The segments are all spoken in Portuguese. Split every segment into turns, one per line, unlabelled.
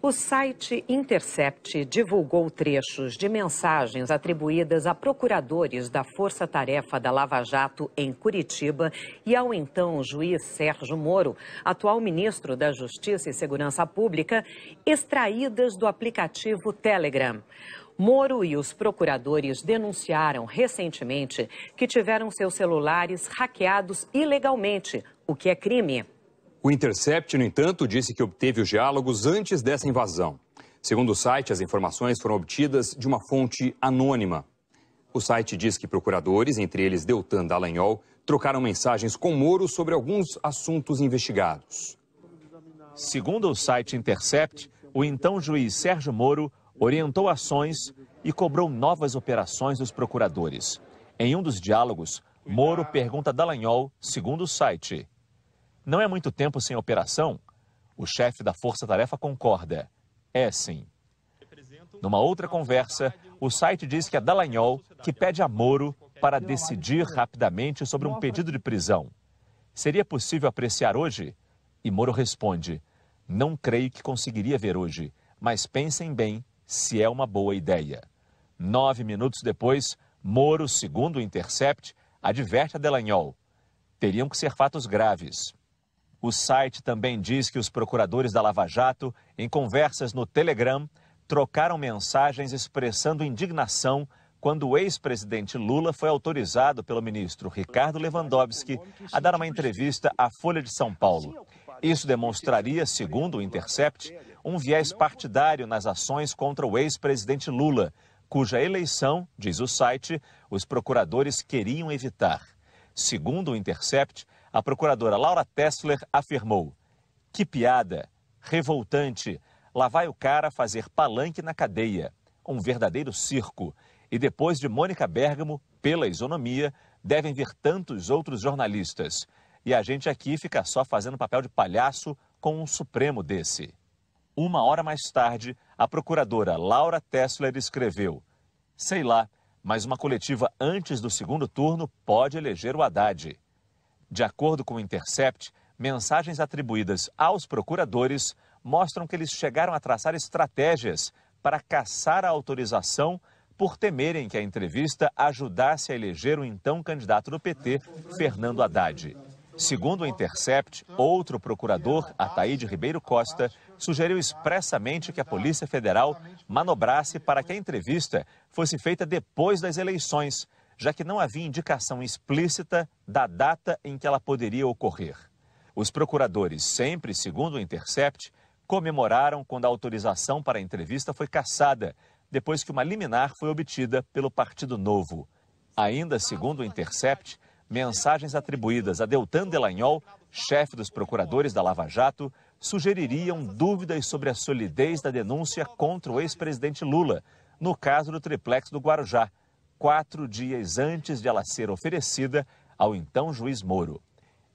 O site Intercept divulgou trechos de mensagens atribuídas a procuradores da Força Tarefa da Lava Jato em Curitiba e ao então juiz Sérgio Moro, atual ministro da Justiça e Segurança Pública, extraídas do aplicativo Telegram. Moro e os procuradores denunciaram recentemente que tiveram seus celulares hackeados ilegalmente, o que é crime. O Intercept, no entanto, disse que obteve os diálogos antes dessa invasão. Segundo o site, as informações foram obtidas de uma fonte anônima. O site diz que procuradores, entre eles Deltan Dallagnol, trocaram mensagens com Moro sobre alguns assuntos investigados. Segundo o site Intercept, o então juiz Sérgio Moro orientou ações e cobrou novas operações dos procuradores. Em um dos diálogos, Moro pergunta a Dallagnol, segundo o site, não é muito tempo sem operação? O chefe da Força Tarefa concorda. É sim. Numa outra conversa, o site diz que é Dallagnol que pede a Moro para decidir rapidamente sobre um pedido de prisão. Seria possível apreciar hoje? E Moro responde: Não creio que conseguiria ver hoje, mas pensem bem se é uma boa ideia. Nove minutos depois, Moro, segundo o Intercept, adverte a Delagnol: teriam que ser fatos graves. O site também diz que os procuradores da Lava Jato, em conversas no Telegram, trocaram mensagens expressando indignação quando o ex-presidente Lula foi autorizado pelo ministro Ricardo Lewandowski a dar uma entrevista à Folha de São Paulo. Isso demonstraria, segundo o Intercept, um viés partidário nas ações contra o ex-presidente Lula, cuja eleição, diz o site, os procuradores queriam evitar. Segundo o Intercept, a procuradora Laura Tessler afirmou: Que piada, revoltante. Lá vai o cara fazer palanque na cadeia. Um verdadeiro circo. E depois de Mônica Bergamo, pela isonomia, devem vir tantos outros jornalistas. E a gente aqui fica só fazendo papel de palhaço com um Supremo desse. Uma hora mais tarde, a procuradora Laura Tessler escreveu: Sei lá, mas uma coletiva antes do segundo turno pode eleger o Haddad. De acordo com o Intercept, mensagens atribuídas aos procuradores mostram que eles chegaram a traçar estratégias para caçar a autorização por temerem que a entrevista ajudasse a eleger o então candidato do PT, Fernando Haddad. Segundo o Intercept, outro procurador, Ataíde Ribeiro Costa, sugeriu expressamente que a Polícia Federal manobrasse para que a entrevista fosse feita depois das eleições, já que não havia indicação explícita da data em que ela poderia ocorrer. Os procuradores, sempre segundo o Intercept, comemoraram quando a autorização para a entrevista foi cassada, depois que uma liminar foi obtida pelo Partido Novo. Ainda segundo o Intercept, mensagens atribuídas a Deltan Delagnol, chefe dos procuradores da Lava Jato, sugeririam dúvidas sobre a solidez da denúncia contra o ex-presidente Lula, no caso do triplex do Guarujá, quatro dias antes de ela ser oferecida ao então juiz Moro.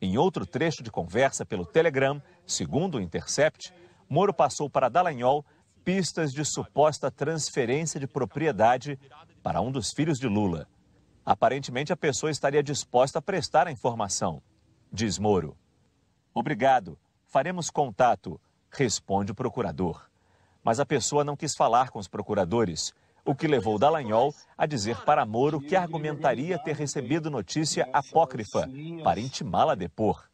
Em outro trecho de conversa pelo Telegram, segundo o Intercept, Moro passou para Dallagnol pistas de suposta transferência de propriedade para um dos filhos de Lula. Aparentemente, a pessoa estaria disposta a prestar a informação, diz Moro. Obrigado, faremos contato, responde o procurador. Mas a pessoa não quis falar com os procuradores o que levou Dallagnol a dizer para Moro que argumentaria ter recebido notícia apócrifa para intimá-la a depor.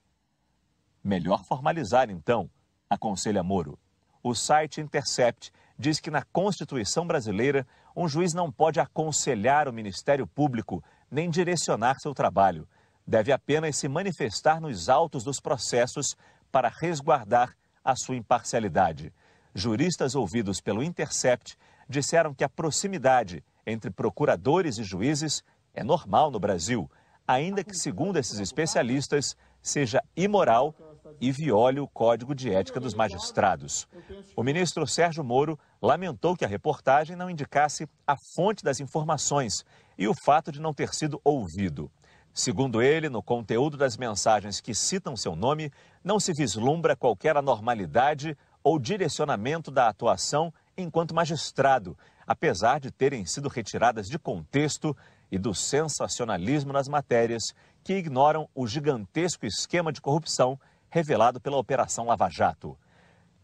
Melhor formalizar, então, aconselha Moro. O site Intercept diz que na Constituição brasileira, um juiz não pode aconselhar o Ministério Público nem direcionar seu trabalho. Deve apenas se manifestar nos autos dos processos para resguardar a sua imparcialidade. Juristas ouvidos pelo Intercept disseram que a proximidade entre procuradores e juízes é normal no Brasil, ainda que, segundo esses especialistas, seja imoral e viole o Código de Ética dos Magistrados. O ministro Sérgio Moro lamentou que a reportagem não indicasse a fonte das informações e o fato de não ter sido ouvido. Segundo ele, no conteúdo das mensagens que citam seu nome, não se vislumbra qualquer anormalidade ou direcionamento da atuação enquanto magistrado, apesar de terem sido retiradas de contexto e do sensacionalismo nas matérias que ignoram o gigantesco esquema de corrupção revelado pela Operação Lava Jato.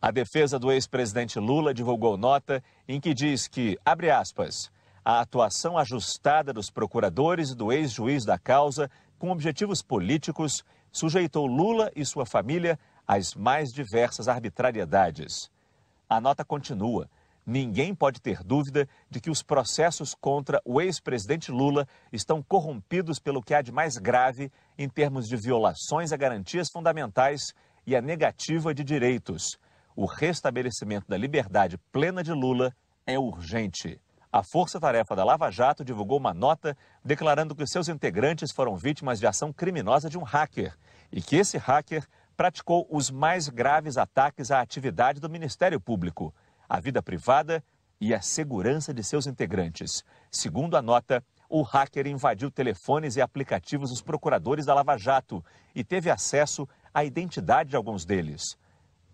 A defesa do ex-presidente Lula divulgou nota em que diz que, abre aspas, a atuação ajustada dos procuradores e do ex-juiz da causa com objetivos políticos sujeitou Lula e sua família às mais diversas arbitrariedades. A nota continua Ninguém pode ter dúvida de que os processos contra o ex-presidente Lula estão corrompidos pelo que há de mais grave em termos de violações a garantias fundamentais e a negativa de direitos. O restabelecimento da liberdade plena de Lula é urgente. A Força Tarefa da Lava Jato divulgou uma nota declarando que seus integrantes foram vítimas de ação criminosa de um hacker e que esse hacker praticou os mais graves ataques à atividade do Ministério Público a vida privada e a segurança de seus integrantes. Segundo a nota, o hacker invadiu telefones e aplicativos dos procuradores da Lava Jato e teve acesso à identidade de alguns deles.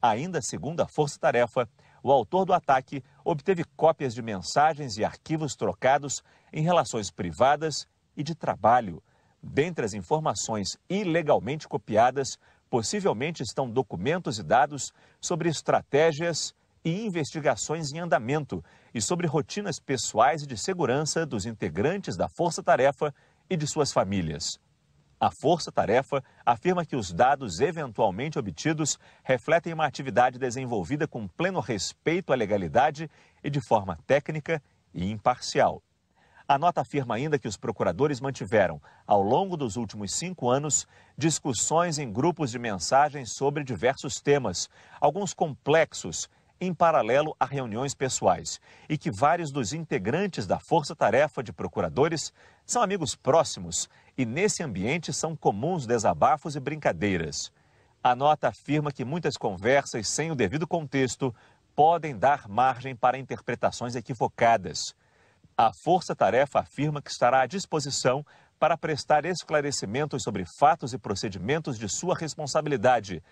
Ainda segundo a Força Tarefa, o autor do ataque obteve cópias de mensagens e arquivos trocados em relações privadas e de trabalho. Dentre as informações ilegalmente copiadas, possivelmente estão documentos e dados sobre estratégias e investigações em andamento e sobre rotinas pessoais e de segurança dos integrantes da Força Tarefa e de suas famílias. A Força Tarefa afirma que os dados eventualmente obtidos refletem uma atividade desenvolvida com pleno respeito à legalidade e de forma técnica e imparcial. A nota afirma ainda que os procuradores mantiveram, ao longo dos últimos cinco anos, discussões em grupos de mensagens sobre diversos temas, alguns complexos em paralelo a reuniões pessoais e que vários dos integrantes da Força Tarefa de Procuradores são amigos próximos e nesse ambiente são comuns desabafos e brincadeiras. A nota afirma que muitas conversas sem o devido contexto podem dar margem para interpretações equivocadas. A Força Tarefa afirma que estará à disposição para prestar esclarecimentos sobre fatos e procedimentos de sua responsabilidade,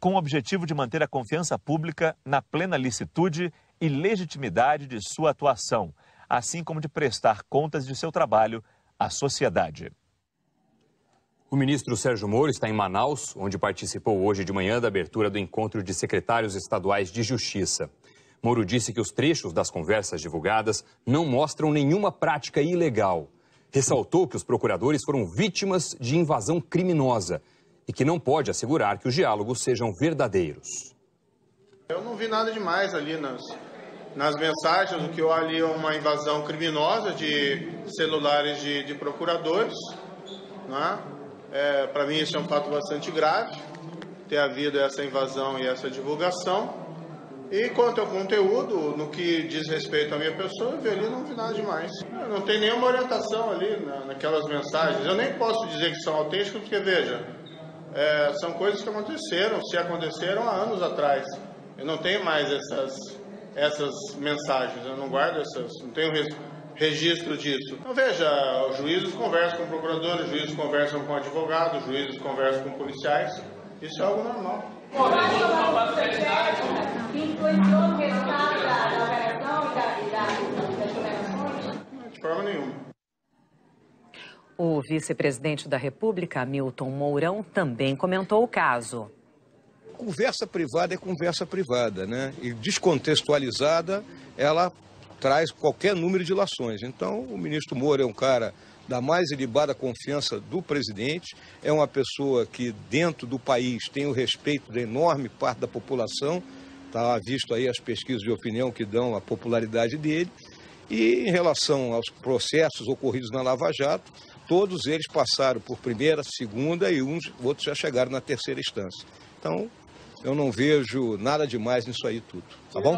com o objetivo de manter a confiança pública na plena licitude e legitimidade de sua atuação, assim como de prestar contas de seu trabalho à sociedade. O ministro Sérgio Moro está em Manaus, onde participou hoje de manhã da abertura do encontro de secretários estaduais de Justiça. Moro disse que os trechos das conversas divulgadas não mostram nenhuma prática ilegal. Ressaltou que os procuradores foram vítimas de invasão criminosa e que não pode assegurar que os diálogos sejam verdadeiros. Eu não vi nada demais ali nas, nas mensagens. O que eu ali é uma invasão criminosa de celulares de, de procuradores. Né? É, Para mim, isso é um fato bastante grave, ter havido essa invasão e essa divulgação. E quanto ao conteúdo, no que diz respeito à minha pessoa, eu vi ali não vi nada demais. não tem nenhuma orientação ali na, naquelas mensagens. Eu nem posso dizer que são autênticas, porque veja, é, são coisas que aconteceram, se aconteceram há anos atrás. Eu não tenho mais essas, essas mensagens, eu não guardo essas, não tenho registro disso. Então veja, os juízes conversam com procuradores, os juízes conversam com advogados, os juízes conversam com policiais, isso é algo normal. De forma nenhuma. O vice-presidente da República, Milton Mourão, também comentou o caso. Conversa privada é conversa privada, né? E descontextualizada, ela traz qualquer número de ilações. Então, o ministro Moura é um cara da mais ilibada confiança do presidente, é uma pessoa que, dentro do país, tem o respeito da enorme parte da população, está visto aí as pesquisas de opinião que dão a popularidade dele. E em relação aos processos ocorridos na Lava Jato, todos eles passaram por primeira, segunda e uns outros já chegaram na terceira instância. Então, eu não vejo nada demais nisso aí tudo, tá bom?